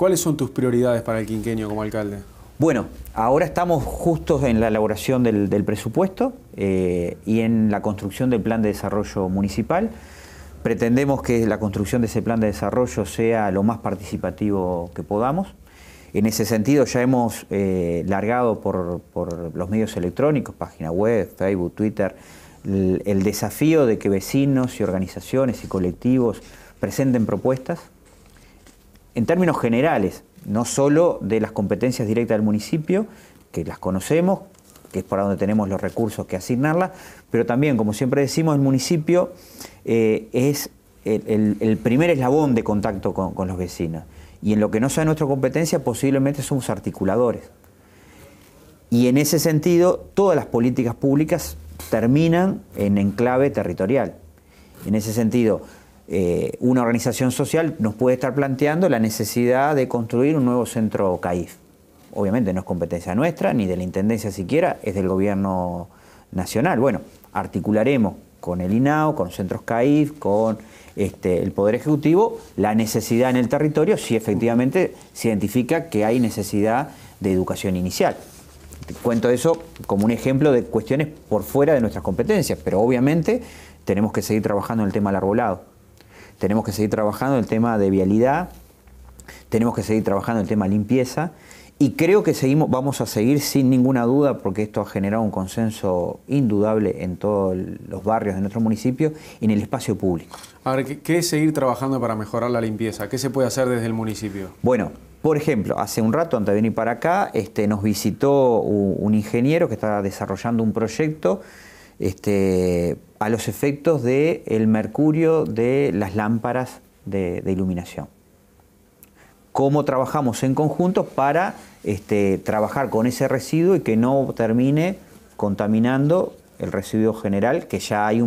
¿Cuáles son tus prioridades para el quinquenio como alcalde? Bueno, ahora estamos justos en la elaboración del, presupuesto eh, y en la construcción del plan de desarrollo municipal. Pretendemos que la construcción de ese plan de desarrollo sea lo más participativo que podamos. En ese sentido ya hemos eh, largado por, los medios electrónicos, página web, Facebook, Twitter, el desafío de que vecinos y organizaciones y colectivos presenten propuestas en términos generales, no solo de las competencias directas del municipio, que las conocemos, que es para donde tenemos los recursos que asignarlas, pero también, como siempre decimos, el municipio eh, es el, primer eslabón de contacto con, con los vecinos. Y en lo que no sea nuestra competencia, posiblemente somos articuladores. Y en ese sentido, todas las políticas públicas terminan en enclave territorial. En ese sentido, eh, una organización social nos puede estar planteando la necesidad de construir un nuevo centro CAIF. Obviamente no es competencia nuestra, ni de la Intendencia siquiera, es del gobierno nacional. Bueno, articularemos con el INAO, con centros CAIF, con este, el Poder Ejecutivo, la necesidad en el territorio si efectivamente se identifica que hay necesidad de educación inicial. cuento eso como un ejemplo de cuestiones por fuera de nuestras competencias, pero obviamente tenemos que seguir trabajando en el tema del arbolado tenemos que seguir trabajando el tema de vialidad, tenemos que seguir trabajando el tema limpieza y creo que seguimos, vamos a seguir sin ninguna duda porque esto ha generado un consenso indudable en todos los barrios de nuestro municipio y en el espacio público. Ahora, ¿qué es seguir trabajando para mejorar la limpieza? ¿Qué se puede hacer desde el municipio? Bueno, por ejemplo, hace un rato, antes de venir para acá, este, nos visitó un ingeniero que estaba desarrollando un proyecto este, a los efectos del mercurio de las lámparas de, iluminación. Cómo trabajamos en conjunto para este, trabajar con ese residuo y que no termine contaminando el residuo general, que ya hay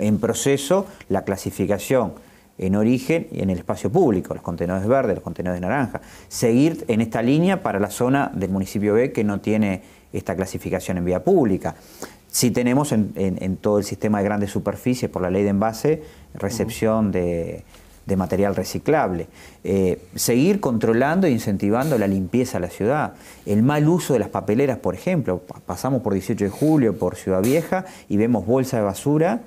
en proceso la clasificación en origen y en el espacio público, los contenedores verdes, los contenedores naranja. Seguir en esta línea para la zona del municipio B que no tiene esta clasificación en vía pública. Si tenemos en, todo el sistema de grandes superficies, por la ley de envase, recepción de, material reciclable. Eh, seguir controlando e incentivando la limpieza de la ciudad. El mal uso de las papeleras, por ejemplo. Pasamos por 18 de julio, por Ciudad Vieja, y vemos bolsa de basura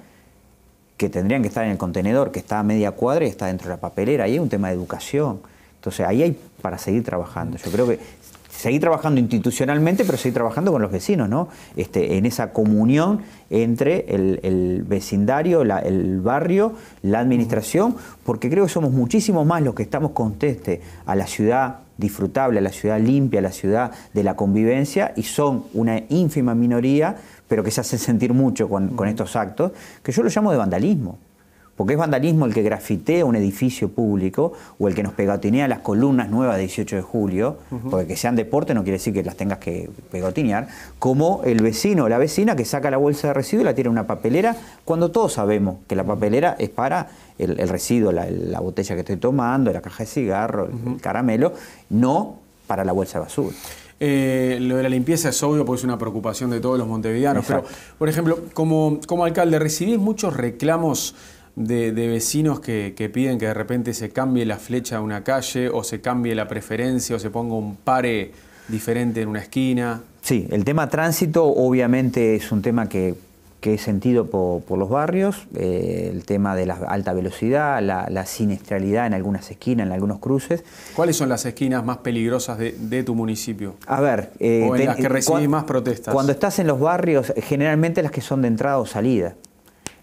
que tendrían que estar en el contenedor, que está a media cuadra y está dentro de la papelera. Ahí hay un tema de educación. Entonces, ahí hay para seguir trabajando. Yo creo que seguir trabajando institucionalmente, pero seguir trabajando con los vecinos, ¿no? Este, en esa comunión entre el, vecindario, el barrio, la administración, porque creo que somos muchísimo más los que estamos conteste a la ciudad disfrutable, a la ciudad limpia, a la ciudad de la convivencia, y son una ínfima minoría, pero que se hacen sentir mucho con, con estos actos, que yo lo llamo de vandalismo. Porque es vandalismo el que grafitea un edificio público o el que nos pegatinea las columnas nuevas de 18 de julio, porque que sean deporte no quiere decir que las tengas que pegotinear, como el vecino o la vecina que saca la bolsa de residuos y la tira en una papelera, cuando todos sabemos que la papelera es para el, residuo, la, botella que estoy tomando, la caja de cigarro, el caramelo, no para la bolsa de basura. Eh, lo de la limpieza es obvio porque es una preocupación de todos los montevideanos, pero, por ejemplo, como, como alcalde, ¿recibís muchos reclamos de, vecinos que, piden que de repente se cambie la flecha de una calle o se cambie la preferencia o se ponga un pare diferente en una esquina. Sí, el tema tránsito obviamente es un tema que, que es sentido por, los barrios, eh, el tema de la alta velocidad, la, siniestralidad en algunas esquinas, en algunos cruces. ¿Cuáles son las esquinas más peligrosas de, tu municipio? A ver, eh, o en las que recibís más protestas. Cuando estás en los barrios, eh, generalmente las que son de entrada o salida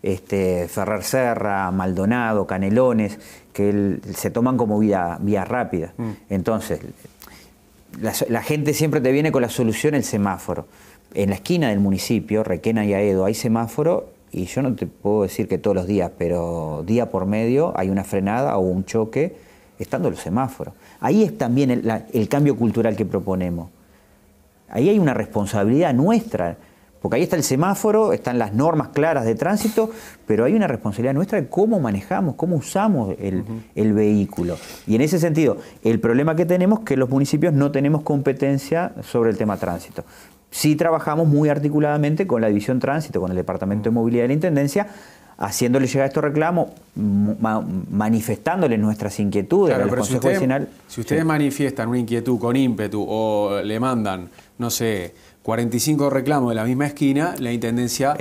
este, Ferrer Serra, Maldonado, Canelones, que se toman como vía, rápida. Mm. Entonces, la, gente siempre te viene con la solución el semáforo. En la esquina del municipio, Requena y Aedo, hay semáforo y yo no te puedo decir que todos los días, pero día por medio hay una frenada o un choque estando los semáforos. Ahí es también el, el cambio cultural que proponemos. Ahí hay una responsabilidad nuestra porque ahí está el semáforo, están las normas claras de tránsito, pero hay una responsabilidad nuestra de cómo manejamos, cómo usamos el, vehículo. Y en ese sentido, el problema que tenemos es que los municipios no tenemos competencia sobre el tema tránsito. Sí trabajamos muy articuladamente con la División Tránsito, con el Departamento de Movilidad de la Intendencia, haciéndole llegar estos reclamos, manifestándole manifestándoles nuestras inquietudes. al Consejo si, ustedes manifiestan una inquietud con ímpetu o le mandan, no sé, 45 reclamos de la misma esquina, la Intendencia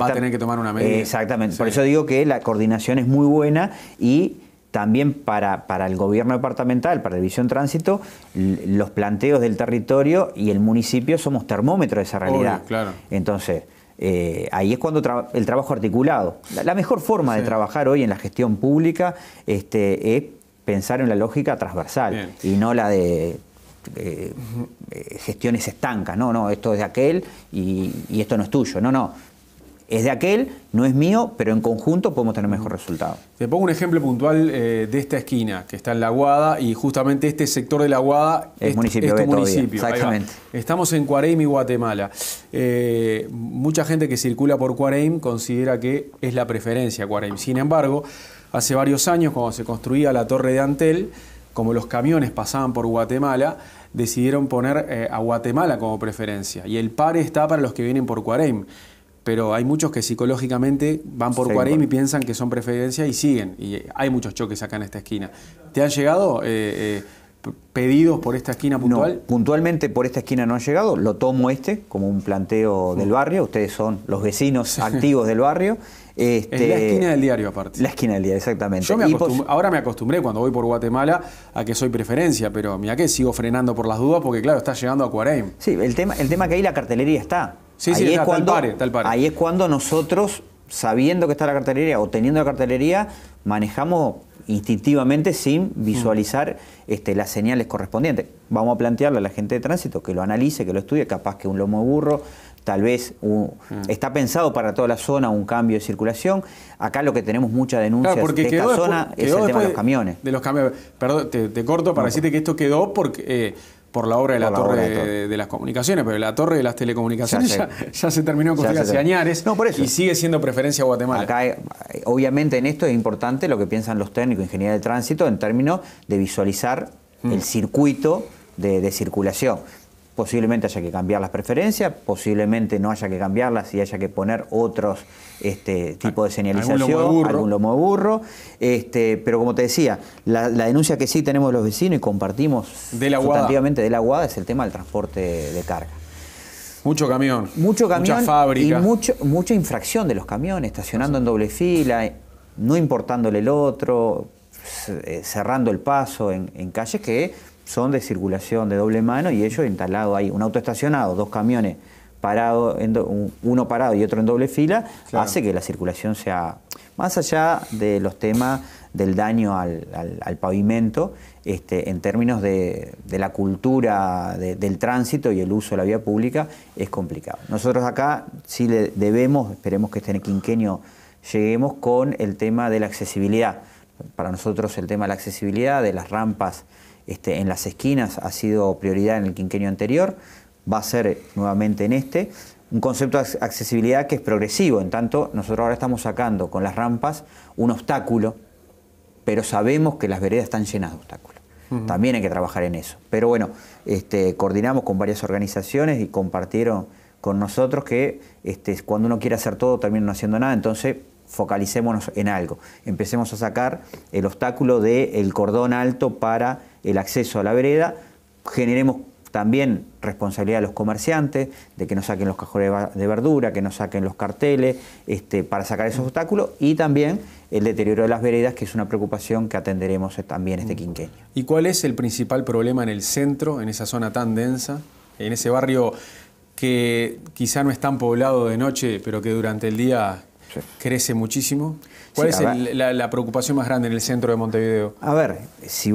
va a tener que tomar una medida. Exactamente, por eso digo que la coordinación es muy buena y también para, para, el gobierno departamental, para la División Tránsito, los planteos del territorio y el municipio somos termómetros de esa realidad. claro. Entonces, eh, ahí es cuando el trabajo articulado. La, mejor forma de trabajar hoy en la gestión pública este, es pensar en la lógica transversal y no la de eh, eh, gestiones estancas, no, no, esto es de aquel y, esto no es tuyo, no, no. Es de aquel, no es mío, pero en conjunto podemos tener mejor resultado. Te pongo un ejemplo puntual eh, de esta esquina, que está en La Guada y justamente este sector de La Aguada es, este municipio, municipio. Exactamente. Estamos en Cuareim y Guatemala. mucha gente que circula por Cuareim considera que es la preferencia Cuareim. Sin embargo, hace varios años, cuando se construía la torre de Antel, como los camiones pasaban por Guatemala, decidieron poner eh, a Guatemala como preferencia. Y el par está para los que vienen por Cuareim. Pero hay muchos que psicológicamente van por Cuareim y piensan que son preferencia y siguen. Y hay muchos choques acá en esta esquina. ¿Te han llegado? Eh, eh, pedidos por esta esquina puntual? puntualmente por esta esquina no ha llegado. Lo tomo este como un planteo mm. del barrio. Ustedes son los vecinos activos del barrio. es la este, esquina del diario, aparte. La esquina del diario, exactamente. ahora me acostumbré cuando voy por Guatemala a que soy preferencia, pero mira que sigo frenando por las dudas porque, claro, está llegando a Cuareim. Sí, el tema, el tema que ahí la cartelería está. Sí, sí, pare. Ahí es cuando nosotros, sabiendo que está la cartelería o teniendo la cartelería, manejamos instintivamente sin mm. visualizar este, las señales correspondientes. Vamos a plantearle a la gente de tránsito que lo analice, que lo estudie, capaz que un lomo de burro, tal vez mm. está pensado para toda la zona un cambio de circulación. Acá lo que tenemos muchas denuncias de esta zona es el tema de los camiones. De los camiones. Perdón, te, corto para decirte que esto quedó porque... Eh, por la obra de la, torre de, las comunicaciones, pero la torre de las telecomunicaciones ya, se, terminó con construir hace añares y sigue siendo preferencia Guatemala. Acá, eh, obviamente en esto es importante lo que piensan los técnicos, ingeniería de tránsito, en términos de visualizar mm. el circuito de circulación posiblemente haya que cambiar las preferencias, posiblemente no haya que cambiarlas y haya que poner otros este, tipo de señalización, algún lomo de burro, este, pero como te decía, la, denuncia que sí tenemos los vecinos y compartimos de la de la aguada es el tema del transporte de carga. Mucho camión. Mucho camión. Y mucha infracción de los camiones, estacionando en doble fila, no importándole el otro, eh, cerrando el paso en, en calles que son de circulación de doble mano y ellos instalados ahí, un auto estacionado, dos camiones parados, uno parado y otro en doble fila, hace que la circulación sea, más allá de los temas del daño al, pavimento, este, en términos de, la cultura del tránsito y el uso de la vía pública, es complicado. Nosotros acá sí le debemos, esperemos que este quinquenio lleguemos con el tema de la accesibilidad. Para nosotros el tema de la accesibilidad, de las rampas este, en las esquinas ha sido prioridad en el quinquenio anterior, va a ser nuevamente en este. Un concepto de accesibilidad que es progresivo, en tanto nosotros ahora estamos sacando con las rampas un obstáculo, pero sabemos que las veredas están llenas de obstáculos. También hay que trabajar en eso. Pero bueno, este, coordinamos con varias organizaciones y compartieron con nosotros que este, cuando uno quiere hacer todo termina no haciendo nada, entonces focalicémonos en algo. Empecemos a sacar el obstáculo del el cordón alto para el acceso a la vereda, generemos también responsabilidad a los comerciantes de que no saquen los cajones de verdura, que no saquen los carteles, este, para sacar esos obstáculos y también el deterioro de las veredas, que es una preocupación que atenderemos también este quinquenio. ¿Y cuál es el principal problema en el centro, en esa zona tan densa, en ese barrio que quizá no es tan poblado de noche, pero que durante el día crece muchísimo? ¿Cuál es la preocupación más grande en el centro de Montevideo? A ver, si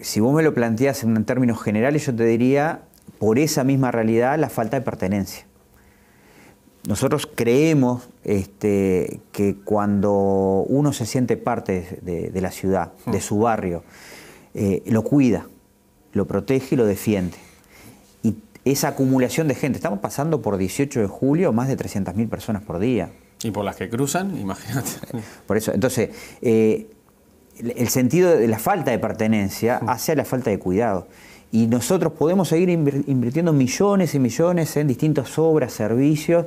si vos me lo planteas en términos generales, yo te diría, por esa misma realidad, la falta de pertenencia. Nosotros creemos este, que cuando uno se siente parte de, la ciudad, hmm. de su barrio, eh, lo cuida, lo protege y lo defiende. Y esa acumulación de gente, estamos pasando por 18 de julio más de 300.000 personas por día. Y por las que cruzan, imagínate. Por eso, entonces, eh, el sentido de la falta de pertenencia hace la falta de cuidado. Y nosotros podemos seguir invirtiendo millones y millones en distintas obras, servicios,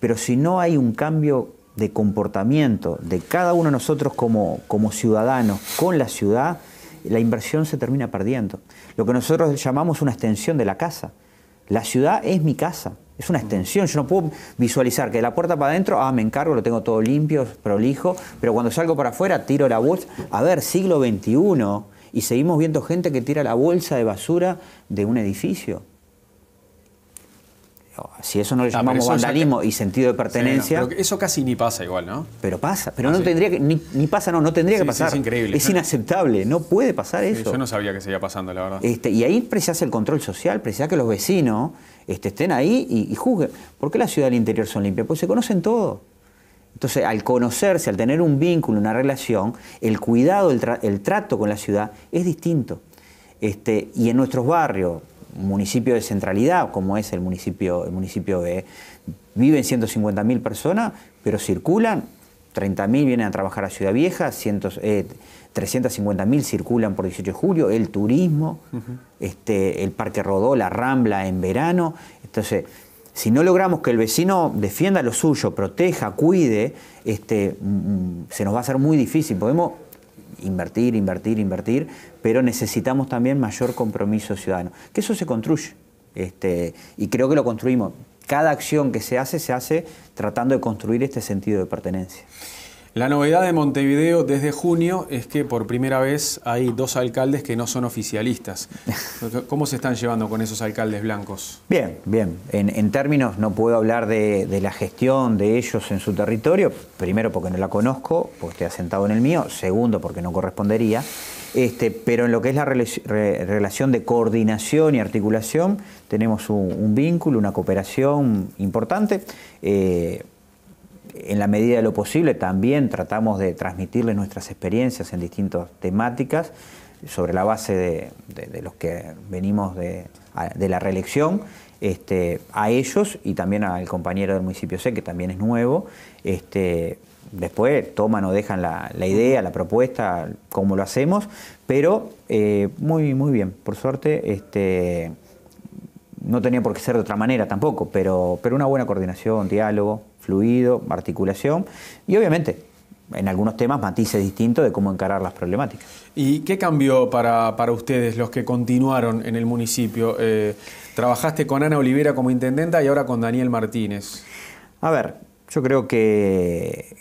pero si no hay un cambio de comportamiento de cada uno de nosotros como, como ciudadanos con la ciudad, la inversión se termina perdiendo. Lo que nosotros llamamos una extensión de la casa. La ciudad es mi casa, es una extensión, yo no puedo visualizar que de la puerta para adentro, ah, me encargo, lo tengo todo limpio, prolijo, pero cuando salgo para afuera tiro la bolsa. A ver, siglo XXI, y seguimos viendo gente que tira la bolsa de basura de un edificio si eso no le ah, llamamos vandalismo y sentido de pertenencia. eso casi ni pasa igual, ¿no? Pero pasa, pero ah, no tendría que, ni, pasa, no, no tendría que pasar. es increíble. Es inaceptable, no puede pasar eso. Yo no sabía que seguía pasando, la verdad. Este, y ahí precisas el control social, precisas que los vecinos este, estén ahí y, juzguen. ¿Por qué la ciudad del interior son limpias? Pues se conocen todo. Entonces, al conocerse, al tener un vínculo, una relación, el cuidado, el, trato con la ciudad es distinto. Este, y en nuestros barrios, municipio de centralidad, como es el municipio, el municipio de... Viven 150.000 personas, pero circulan 30.000 vienen a trabajar a Ciudad Vieja, eh, 350.000 circulan por 18 de julio, el turismo, este, el Parque Rodó, la Rambla en verano. Entonces, si no logramos que el vecino defienda lo suyo, proteja, cuide, este, mm, mm, se nos va a hacer muy difícil. Podemos invertir, invertir, invertir, pero necesitamos también mayor compromiso ciudadano, que eso se construye. Este, y creo que lo construimos. Cada acción que se hace se hace tratando de construir este sentido de pertenencia. La novedad de Montevideo desde junio es que por primera vez hay dos alcaldes que no son oficialistas. ¿Cómo se están llevando con esos alcaldes blancos? Bien, bien. En, términos, no puedo hablar de, la gestión de ellos en su territorio, primero porque no la conozco, porque estoy asentado en el mío, segundo porque no correspondería, este, pero en lo que es la relación de coordinación y articulación, tenemos un, vínculo, una cooperación importante. Eh, en la medida de lo posible también tratamos de transmitirles nuestras experiencias en distintas temáticas sobre la base de, los que venimos de, la reelección este, a ellos y también al compañero del municipio C, que también es nuevo. Este, después toman o dejan la, idea, la propuesta, cómo lo hacemos, pero eh, muy, muy bien, por suerte. Este, no tenía por qué ser de otra manera tampoco, pero, pero una buena coordinación, diálogo fluido, articulación y obviamente en algunos temas matices distintos de cómo encarar las problemáticas. ¿Y qué cambió para, ustedes los que continuaron en el municipio? Eh, trabajaste con Ana Olivera como intendenta y ahora con Daniel Martínez. A ver, yo creo que,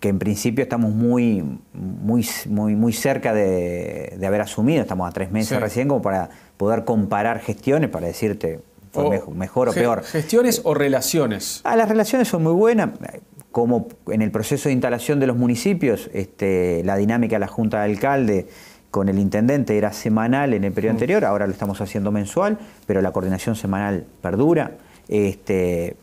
que en principio estamos muy, muy, muy, muy cerca de, haber asumido, estamos a tres meses recién como para poder comparar gestiones, para decirte, fue mejor, o peor. ¿Gestiones o relaciones? Ah, las relaciones son muy buenas. Como en el proceso de instalación de los municipios, este, la dinámica de la Junta de Alcalde con el intendente era semanal en el periodo mm. anterior, ahora lo estamos haciendo mensual, pero la coordinación semanal perdura. Este,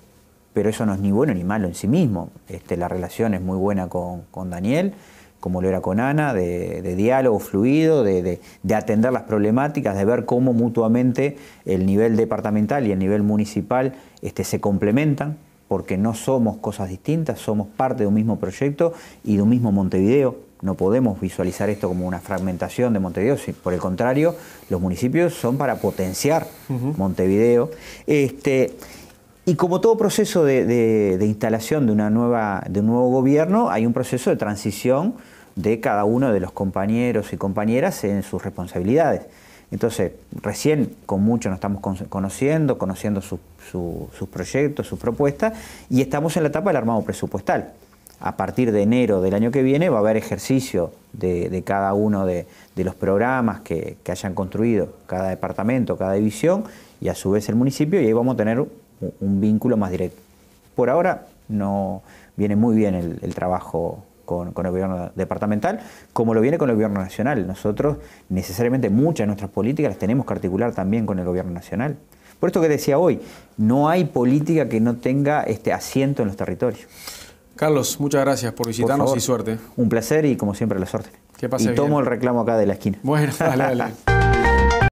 pero eso no es ni bueno ni malo en sí mismo. Este, la relación es muy buena con, con Daniel como lo era con Ana, de, diálogo fluido, de, atender las problemáticas, de ver cómo mutuamente el nivel departamental y el nivel municipal este, se complementan, porque no somos cosas distintas, somos parte de un mismo proyecto y de un mismo Montevideo. No podemos visualizar esto como una fragmentación de Montevideo, por el contrario, los municipios son para potenciar Montevideo. Este, y como todo proceso de, instalación de, una nueva, de un nuevo gobierno, hay un proceso de transición de cada uno de los compañeros y compañeras en sus responsabilidades. Entonces, recién con mucho nos estamos conociendo, conociendo sus proyectos, sus propuestas, y estamos en la etapa del armado presupuestal. A partir de enero del año que viene va a haber ejercicio de, cada uno de, los programas que, hayan construido cada departamento, cada división y a su vez el municipio, y ahí vamos a tener un vínculo más directo. Por ahora no viene muy bien el, trabajo con, el gobierno departamental, como lo viene con el gobierno nacional. Nosotros necesariamente muchas de nuestras políticas las tenemos que articular también con el gobierno nacional. Por esto que decía hoy, no hay política que no tenga este asiento en los territorios. Carlos, muchas gracias por visitarnos y suerte. Un placer y como siempre la suerte. Que pase y tomo el reclamo acá de la esquina. Bueno, dale, dale.